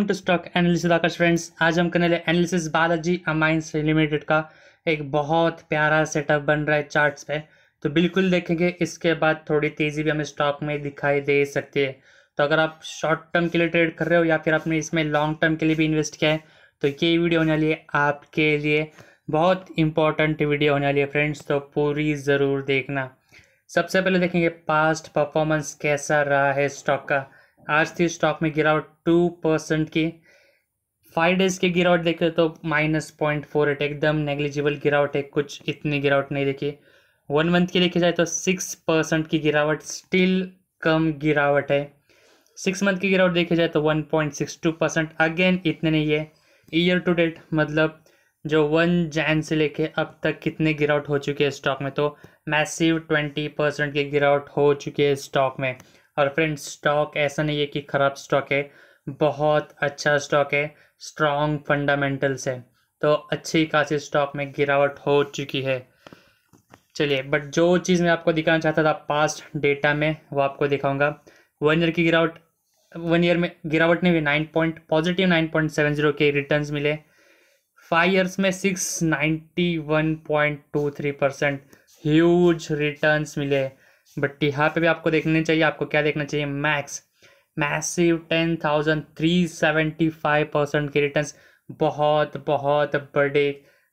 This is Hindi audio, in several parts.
Welcome to stock analysis friends आज हम करने वाले एनालिसिस बालाजी अमाइंस लिमिटेड का एक बहुत प्यारा सेटअप बन रहा है चार्ट्स पे तो बिल्कुल देखेंगे इसके बाद थोड़ी तेज़ी भी हमें स्टॉक में दिखाई दे सकती है तो अगर आप शॉर्ट टर्म के लिए ट्रेड कर रहे हो या फिर आपने इसमें लॉन्ग टर्म के लिए भी इन्वेस्ट किया है तो ये वीडियो होने वाली है आपके लिए बहुत इंपॉर्टेंट वीडियो होने वाली है फ्रेंड्स तो पूरी ज़रूर देखना सबसे पहले देखेंगे पास्ट परफॉर्मेंस कैसा रहा है स्टॉक का आज थी स्टॉक में गिरावट टू परसेंट की फाइव डेज की गिरावट देखे तो माइनस पॉइंट फोर एट एकदम नेग्लिजिबल गिरावट है कुछ इतनी गिरावट नहीं देखी वन मंथ की देखी जाए तो सिक्स परसेंट की गिरावट स्टिल कम गिरावट है सिक्स मंथ की गिरावट देखी जाए तो one point six two percent again इतने नहीं है ईयर टू डेट मतलब जो वन जैन से लेके अब तक कितने गिरावट हो चुकी है स्टॉक में तो मैसिव ट्वेंटी परसेंट की गिरावट हो चुकी है स्टॉक में और फ्रेंड स्टॉक ऐसा नहीं है कि ख़राब स्टॉक है बहुत अच्छा स्टॉक है स्ट्रॉन्ग फंडामेंटल्स है तो अच्छी खासी स्टॉक में गिरावट हो चुकी है चलिए बट जो चीज़ मैं आपको दिखाना चाहता था पास्ट डेटा में वो आपको दिखाऊंगा वन ईयर की गिरावट वन ईयर में गिरावट नहीं हुई nine point positive nine point seven zero के रिटर्न्स मिले फाइव ईयर्स में six ninety one point two three percent huge returns मिले बट यहाँ पे भी आपको देखने चाहिए आपको क्या देखना चाहिए max massive ten thousand three seventy five percent के रिटर्न बहुत बहुत बड़े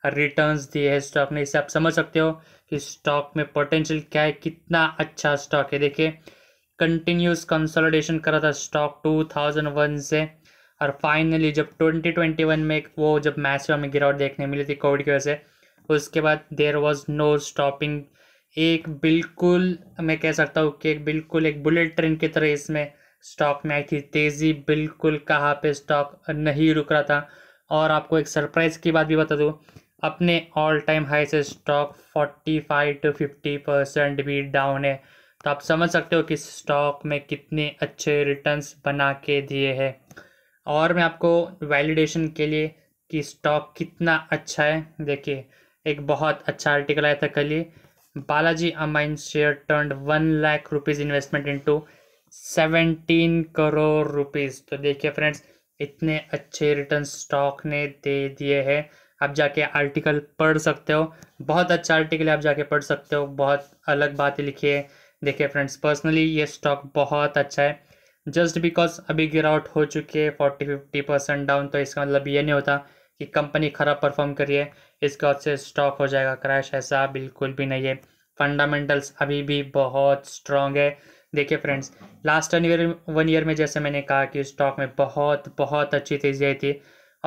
रिटर्न दिए है स्टॉक ने इसे आप समझ सकते हो कि स्टॉक में पोटेंशियल क्या है कितना अच्छा स्टॉक है देखिए कंटिन्यूस कंसोलिडेशन करा था स्टॉक टू थाउजेंड वन से और फाइनली जब ट्वेंटी ट्वेंटी वन में वो जब मैसिव में गिरावट देखने मिली थी कोविड की वजह से उसके बाद देर वॉज नो स्टॉपिंग एक बिल्कुल मैं कह सकता हूँ कि एक बिल्कुल एक बुलेट ट्रेन की तरह इसमें स्टॉक में आई थी तेज़ी बिल्कुल कहाँ पे स्टॉक नहीं रुक रहा था और आपको एक सरप्राइज़ की बात भी बता दूँ अपने ऑल टाइम हाई से stock forty five to fifty percent भी डाउन है तो आप समझ सकते हो कि स्टॉक में कितने अच्छे रिटर्न्स बना के दिए हैं और मैं आपको वैलिडेशन के लिए कि स्टॉक कितना अच्छा है देखिए एक बहुत अच्छा आर्टिकल आया था कल ही Balaji Amine share turned 1 lakh rupees investment into 17 crore rupees. तो देखिए फ्रेंड्स इतने अच्छे रिटर्न स्टॉक ने दे दिए हैं आप जाके आर्टिकल पढ़ सकते हो बहुत अच्छा आर्टिकल है आप जाके पढ़ सकते हो बहुत अलग बातें लिखी है देखिए फ्रेंड्स पर्सनली ये स्टॉक बहुत अच्छा है जस्ट बिकॉज अभी गिरावट हो चुकी है फोर्टी फिफ्टी परसेंट डाउन तो इसका मतलब ये नहीं होता कि कंपनी खराब परफॉर्म रही है इसके बाद से स्टॉक हो जाएगा क्रैश ऐसा बिल्कुल भी नहीं है फंडामेंटल्स अभी भी बहुत स्ट्रॉन्ग है देखिए friends last one year one year में जैसे मैंने कहा कि स्टॉक में बहुत बहुत अच्छी तेजी आई थी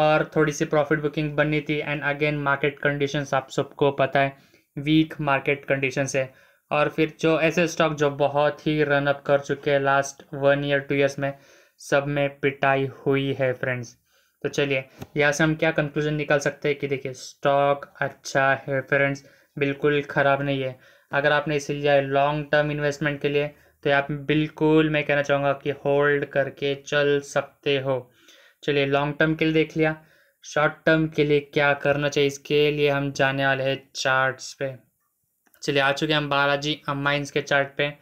और थोड़ी सी प्रॉफिट बुकिंग बननी थी एंड अगेन मार्केट कंडीशंस आप सबको पता है वीक मार्केट कंडीशंस है और फिर जो ऐसे स्टॉक जो बहुत ही रनअप कर चुके हैं last one year two years में सब में पिटाई हुई है फ्रेंड्स तो चलिए यहाँ से हम क्या कंक्लूजन निकाल सकते हैं कि देखिए स्टॉक अच्छा है फ्रेंड्स बिल्कुल ख़राब नहीं है अगर आपने इसे लिया है लॉन्ग टर्म इन्वेस्टमेंट के लिए तो आप बिल्कुल मैं कहना चाहूँगा कि होल्ड करके चल सकते हो चलिए लॉन्ग टर्म के लिए देख लिया शॉर्ट टर्म के लिए क्या करना चाहिए इसके लिए हम जाने वाले हैं चार्ट्स पे चलिए आ चुके हम बालाजी अम्बाइंस के चार्ट पे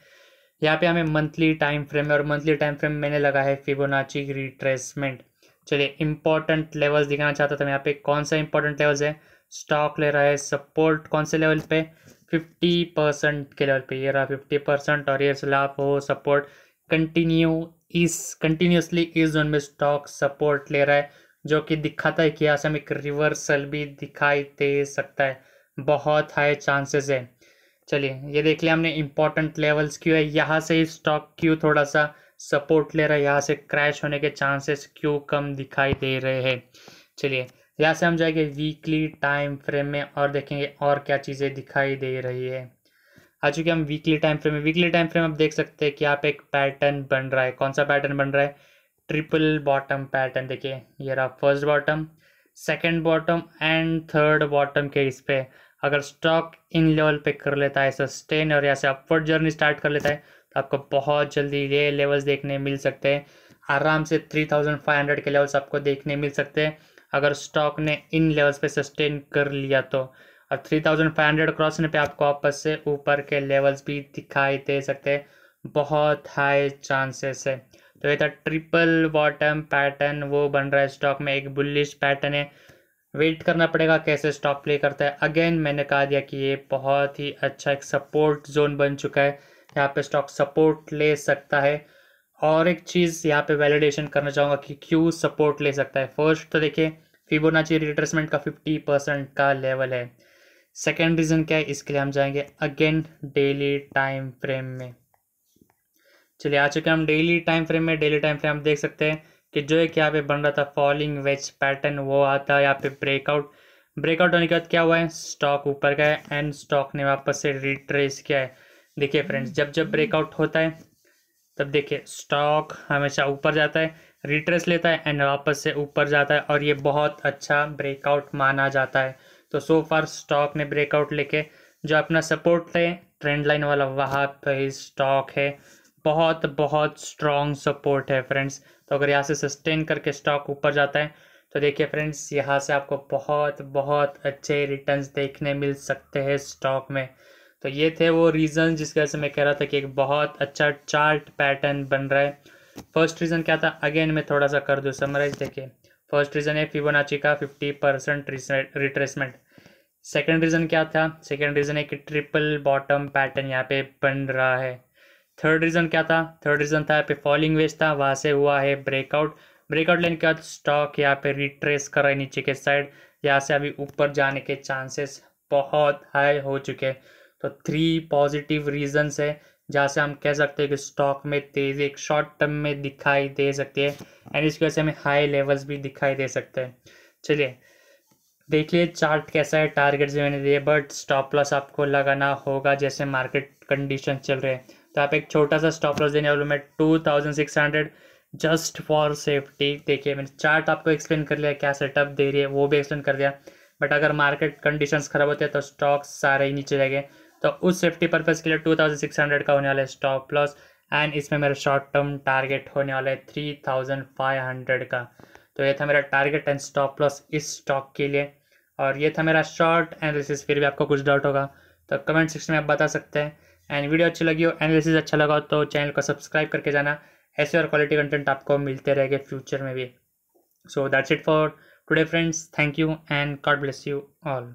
यहाँ पे हमें मंथली टाइम फ्रेम और मंथली टाइम फ्रेम मैंने लगा है फिबोनाची रिट्रेसमेंट चलिए इंपॉर्टेंट लेवल्स दिखाना चाहता था तो मैं यहाँ पे कौन सा इंपॉर्टेंट लेवल्स है स्टॉक ले रहा है सपोर्ट कौन से लेवल पे फिफ्टी परसेंट के लेवल पे ये रहा फिफ्टी परसेंट और ये स्लाफ हो सपोर्ट कंटिन्यू इस कंटिन्यूसली इस जोन में स्टॉक सपोर्ट ले रहा है जो कि दिखाता है कि आसाम एक रिवर्सल भी दिखाई दे सकता है बहुत हाई चांसेस है चलिए ये देख लिया हमने इंपॉर्टेंट लेवल्स क्यों है यहाँ से स्टॉक क्यों थोड़ा सा सपोर्ट ले रहा है यहाँ से क्रैश होने के चांसेस क्यों कम दिखाई दे रहे हैं चलिए यहाँ से हम जाएंगे वीकली टाइम फ्रेम में और देखेंगे और क्या चीज़ें दिखाई दे रही है आ चुके हम वीकली टाइम फ्रेम में वीकली टाइम फ्रेम आप देख सकते हैं कि आप एक पैटर्न बन रहा है कौन सा पैटर्न बन रहा है ट्रिपल बॉटम पैटर्न देखिए ये रहा first bottom second bottom and third bottom के इस पर अगर स्टॉक इन लेवल पे कर लेता है सस्टेन और यहाँ से अपवर्ड जर्नी स्टार्ट कर लेता है आपको बहुत जल्दी ये लेवल्स देखने मिल सकते हैं आराम से थ्री थाउजेंड फाइव हंड्रेड के लेवल्स आपको देखने मिल सकते हैं अगर स्टॉक ने इन लेवल्स पे सस्टेन कर लिया तो और हंड्रेड क्रॉस होने पे आपको वापस से ऊपर के लेवल्स भी दिखाई दे सकते हैं बहुत हाई चांसेस है तो ये था ट्रिपल बॉटम पैटर्न वो बन रहा है स्टॉक में एक बुलिश पैटर्न है वेट करना पड़ेगा कैसे स्टॉक प्ले करता है अगेन मैंने कहा दिया कि ये बहुत ही अच्छा एक सपोर्ट जोन बन चुका है यहाँ पे स्टॉक सपोर्ट ले सकता है और एक चीज़ यहाँ पे वैलिडेशन करना चाहूँगा कि क्यों सपोर्ट ले सकता है फर्स्ट तो देखिए फिबोनाची रिट्रेसमेंट का फिफ्टी परसेंट का लेवल है सेकेंड रीज़न क्या है इसके लिए हम जाएंगे अगेन डेली टाइम फ्रेम में चलिए आ चुके हम डेली टाइम फ्रेम में डेली टाइम फ्रेम हम देख सकते हैं कि जो एक यहाँ पे बन रहा था फॉलिंग वेज पैटर्न वो आता है यहाँ पे ब्रेकआउट ब्रेकआउट होने के बाद क्या हुआ है स्टॉक ऊपर का है एंड स्टॉक ने वापस से रिट्रेस किया है देखिए फ्रेंड्स जब जब ब्रेकआउट होता है तब देखिए स्टॉक हमेशा ऊपर जाता है रिट्रेस लेता है एंड वापस से ऊपर जाता है और ये बहुत अच्छा ब्रेकआउट माना जाता है तो सो फार स्टॉक ने ब्रेकआउट लेके जो अपना सपोर्ट है ट्रेंड लाइन वाला वहाँ ही स्टॉक है बहुत बहुत स्ट्रॉन्ग सपोर्ट है फ्रेंड्स तो अगर यहाँ से सस्टेन करके स्टॉक ऊपर जाता है तो देखिए फ्रेंड्स यहाँ से आपको बहुत बहुत अच्छे रिटर्न्स देखने मिल सकते हैं स्टॉक में तो ये थे वो रीज़न जिसकी वजह से मैं कह रहा था कि एक बहुत अच्छा चार्ट पैटर्न बन रहा है फर्स्ट रीज़न क्या था अगेन मैं थोड़ा सा कर दूँ समराइज देखिए फर्स्ट रीज़न है फिबोनाची का fifty percent retracement second reason क्या था सेकेंड रीज़न है कि ट्रिपल बॉटम पैटर्न यहाँ पे बन रहा है थर्ड रीज़न क्या था थर्ड रीज़न था यहाँ पे फॉलिंग वेज था वहाँ से हुआ है ब्रेकआउट ब्रेकआउट लेने के बाद स्टॉक यहाँ पे रिट्रेस कर रहा है नीचे के साइड यहाँ से अभी ऊपर जाने के चांसेस बहुत हाई हो चुके हैं तो थ्री पॉजिटिव रीजंस है जहाँ से हम कह सकते हैं कि स्टॉक में तेज़ी एक शॉर्ट टर्म में दिखाई दे सकती है एंड इसकी वजह से हमें हाई लेवल्स भी दिखाई दे सकते हैं चलिए देखिए चार्ट कैसा है टारगेट्स मैंने दिए बट स्टॉप लॉस आपको लगाना होगा जैसे मार्केट कंडीशन चल रहे हैं तो आप एक छोटा सा स्टॉप लॉस देने वाले मैं two thousand six hundred just for safety देखिए मैंने चार्ट आपको एक्सप्लेन कर लिया क्या सेटअप दे रही है वो भी एक्सप्लेन कर दिया बट अगर मार्केट कंडीशंस खराब होते हैं तो स्टॉक्स सारे ही नीचे जाएंगे तो उस सेफ्टी पर्पज़ के लिए टू थाउजेंड सिक्स हंड्रेड का होने वाला है स्टॉप लॉस एंड इसमें मेरा शॉर्ट टर्म टारगेट होने वाला है थ्री थाउजेंड फाइव हंड्रेड का तो ये था मेरा टारगेट एंड स्टॉप लॉस इस स्टॉक के लिए और ये था मेरा शॉर्ट एनालिसिस फिर भी आपको कुछ डाउट होगा तो कमेंट सेक्शन में आप बता सकते हैं एंड वीडियो अच्छी लगी हो एनालिसिस अच्छा लगा हो तो चैनल को सब्सक्राइब करके जाना ऐसे और क्वालिटी कंटेंट आपको मिलते रहेंगे फ्यूचर में भी so that's it for today friends thank you and God bless you all